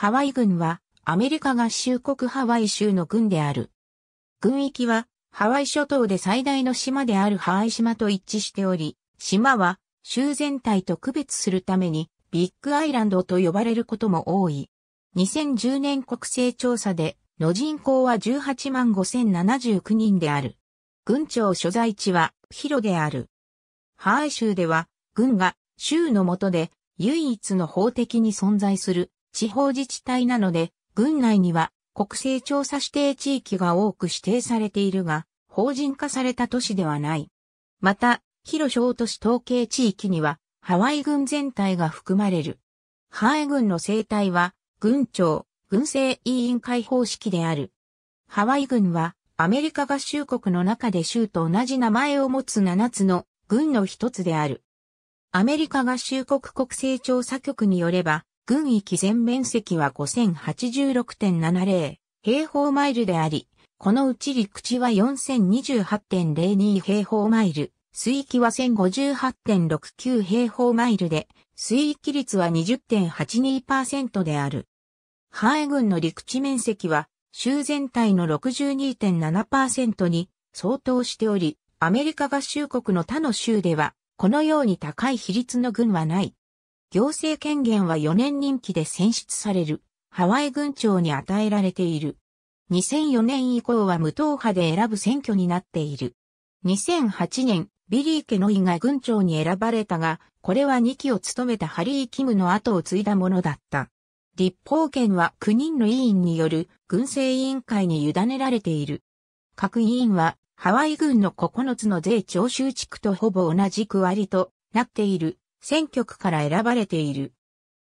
ハワイ軍はアメリカ合衆国ハワイ州の軍である。軍域はハワイ諸島で最大の島であるハワイ島と一致しており、島は州全体と区別するためにビッグアイランドと呼ばれることも多い。2010年国勢調査での人口は18万5079人である。軍庁所在地は広である。ハワイ州では軍が州の下で唯一の法的に存在する地方自治体なので、郡内には国勢調査指定地域が多く指定されているが、法人化された都市ではない。また、広小都市統計地域には、ハワイ郡全体が含まれる。ハワイ郡の生態は、郡庁、郡政委員会方式である。ハワイ郡は、アメリカ合衆国の中で州と同じ名前を持つ7つの郡の一つである。アメリカ合衆国国勢調査局によれば、軍域全面積は5086.70平方マイルであり、このうち陸地は4028.02平方マイル、水域は1058.69平方マイルで、水域率は20.82%である。ハエ軍の陸地面積は、州全体の62.7%に相当しており、アメリカ合衆国の他の州では、このように高い比率の軍はない。行政権限は4年任期で選出される、ハワイ軍長に与えられている。2004年以降は無党派で選ぶ選挙になっている。2008年、ビリー・ケノイが軍長に選ばれたが、これは2期を務めたハリー・キムの後を継いだものだった。立法権は9人の委員による軍政委員会に委ねられている。各委員はハワイ軍の9つの税徴収地区とほぼ同じ区割りとなっている選挙区から選ばれている。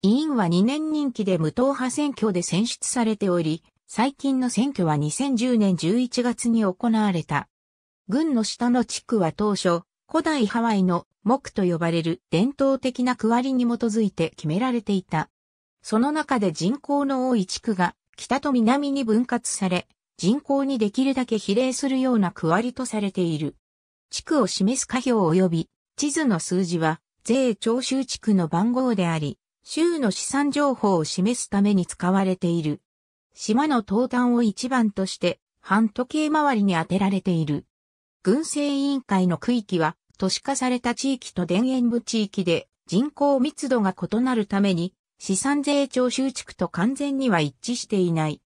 委員は2年任期で無党派選挙で選出されており、最近の選挙は2010年11月に行われた。軍の下の地区は当初、古代ハワイの木と呼ばれる伝統的な区割りに基づいて決められていた。その中で人口の多い地区が北と南に分割され、人口にできるだけ比例するような区割りとされている。地区を示す下表及び地図の数字は税徴収地区の番号であり、州の資産情報を示すために使われている。島の東端を一番として、半時計回りに当てられている。軍政委員会の区域は、都市化された地域と田園部地域で人口密度が異なるために、資産税徴収地区と完全には一致していない。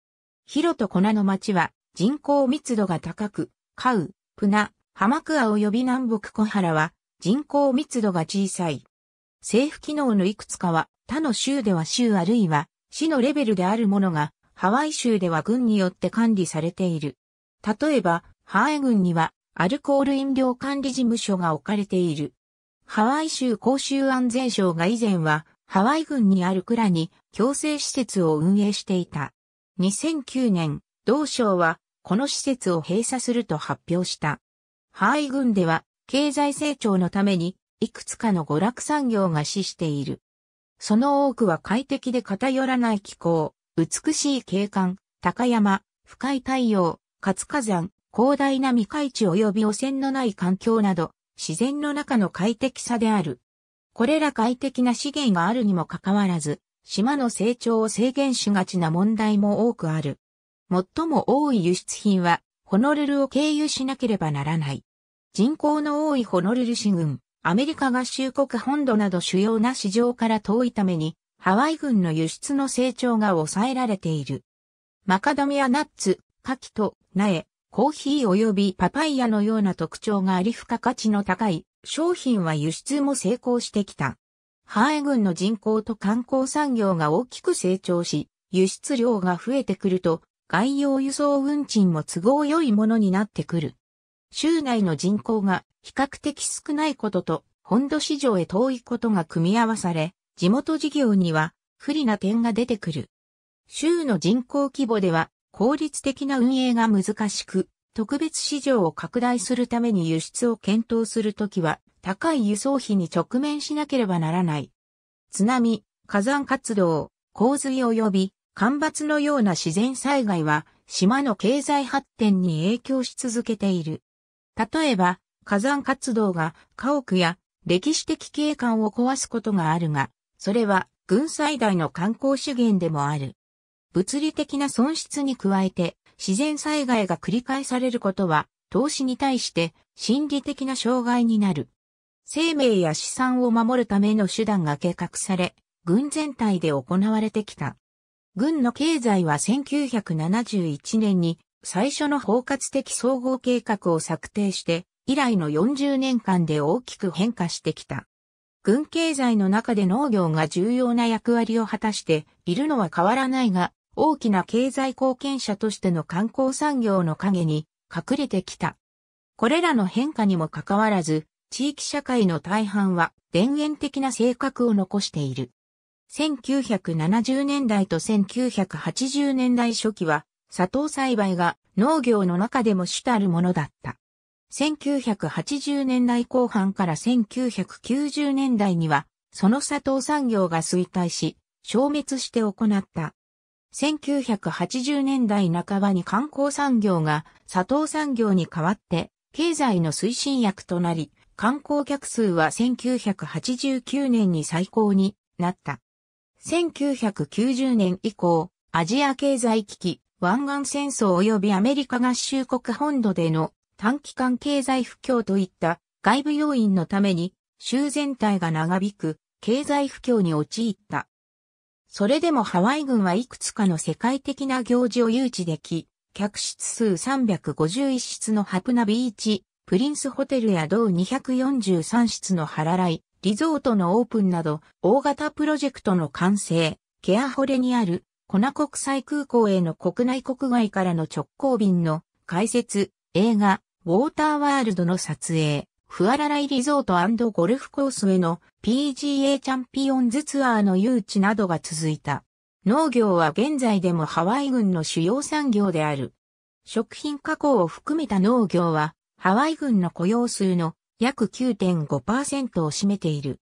ヒロと粉の町は人口密度が高く、カウ、プナ、ハマクア及び南北小原は人口密度が小さい。政府機能のいくつかは他の州では州あるいは市のレベルであるものがハワイ州では軍によって管理されている。例えばハワイ軍にはアルコール飲料管理事務所が置かれている。ハワイ州公衆安全省が以前はハワイ軍にある蔵に強制施設を運営していた。2009年、同省はこの施設を閉鎖すると発表した。ハワイ軍では経済成長のために、いくつかの娯楽産業が死している。その多くは快適で偏らない気候、美しい景観、高山、深い太陽、活火山、広大な未開地及び汚染のない環境など、自然の中の快適さである。これら快適な資源があるにもかかわらず、島の成長を制限しがちな問題も多くある。最も多い輸出品は、ホノルルを経由しなければならない。人口の多いホノルル市軍、アメリカ合衆国本土など主要な市場から遠いために、ハワイ軍の輸出の成長が抑えられている。マカダミアナッツ、カキと苗、コーヒー及びパパイヤのような特徴があり付加価値の高い商品は輸出も成功してきた。ハワイ軍の人口と観光産業が大きく成長し、輸出量が増えてくると、外洋輸送運賃も都合良いものになってくる。州内の人口が比較的少ないことと、本土市場へ遠いことが組み合わされ、地元事業には不利な点が出てくる。州の人口規模では効率的な運営が難しく、特別市場を拡大するために輸出を検討するときは高い輸送費に直面しなければならない。津波、火山活動、洪水及び干ばつのような自然災害は島の経済発展に影響し続けている。例えば、火山活動が家屋や歴史的景観を壊すことがあるが、それは軍最大の観光資源でもある。物理的な損失に加えて、自然災害が繰り返されることは、投資に対して心理的な障害になる。生命や資産を守るための手段が計画され、軍全体で行われてきた。軍の経済は1971年に最初の包括的総合計画を策定して、以来の40年間で大きく変化してきた。軍経済の中で農業が重要な役割を果たしているのは変わらないが、大きな経済貢献者としての観光産業の陰に隠れてきた。これらの変化にもかかわらず、地域社会の大半は田園的な性格を残している。1970年代と1980年代初期は砂糖栽培が農業の中でも主たるものだった。1980年代後半から1990年代には、その砂糖産業が衰退し、消滅して行った。1980年代半ばに観光産業が砂糖産業に代わって経済の推進役となり、観光客数は1989年に最高になった。1990年以降、アジア経済危機、湾岸戦争及びアメリカ合衆国本土での短期間経済不況といった外部要因のために州全体が長引く経済不況に陥った。それでもハワイ軍はいくつかの世界的な行事を誘致でき、客室数351室のハプナビーチ、プリンスホテルや同243室のハラライ、リゾートのオープンなど、大型プロジェクトの完成、ケアホレにあるコナ国際空港への国内国外からの直行便の解説、映画、ウォーターワールドの撮影、フアラライリゾートゴルフコースへの PGA チャンピオンズツアーの誘致などが続いた。農業は現在でもハワイ軍の主要産業である。食品加工を含めた農業は、ハワイ軍の雇用数の約9.5%を占めている。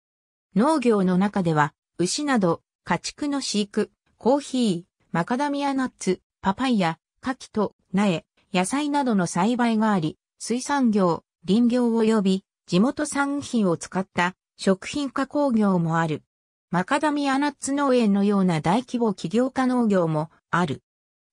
農業の中では、牛など家畜の飼育、コーヒー、マカダミアナッツ、パパイヤ、牡蠣と苗、野菜などの栽培があり、水産業、林業及び地元産品を使った食品加工業もある。マカダミアナッツ農園のような大規模企業化農業もある。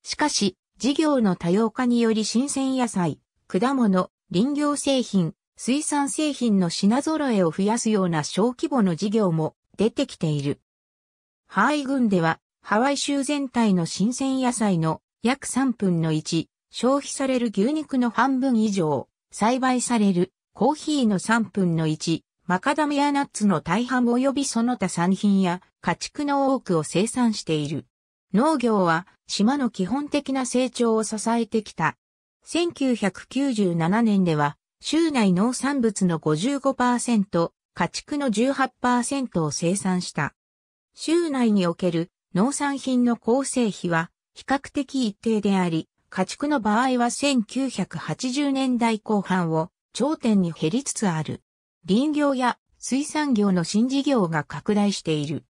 しかし、事業の多様化により新鮮野菜、果物、林業製品、水産製品の品揃えを増やすような小規模の事業も出てきている。ハーイ群ではハワイ州全体の新鮮野菜の約3分の1、消費される牛肉の半分以上、栽培されるコーヒーの3分の1、マカダミアナッツの大半及びその他産品や家畜の多くを生産している。農業は島の基本的な成長を支えてきた。1997年では州内農産物の55%、家畜の18%を生産した。州内における農産品の構成比は比較的一定であり、家畜の場合は1980年代後半を頂点に減りつつある。林業や水産業の新事業が拡大している。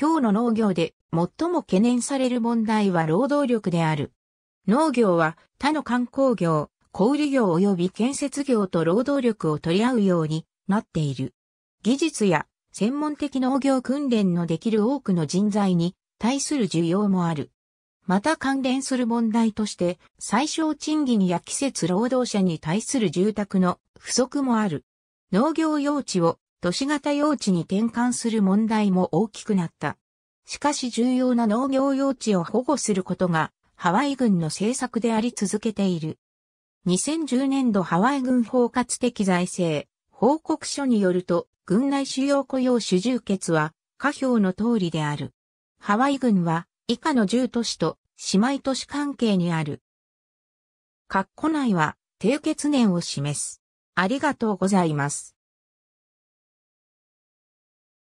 今日の農業で最も懸念される問題は労働力である。農業は他の観光業、小売業及び建設業と労働力を取り合うようになっている。技術や専門的農業訓練のできる多くの人材に対する需要もある。また関連する問題として、最小賃金や季節労働者に対する住宅の不足もある。農業用地を都市型用地に転換する問題も大きくなった。しかし重要な農業用地を保護することがハワイ軍の政策であり続けている。2010年度ハワイ軍包括的財政報告書によると、軍内主要雇用主従決は、下表の通りである。ハワイ郡は以下の10都市と姉妹都市関係にある。括弧内は締結年を示す。ありがとうございます。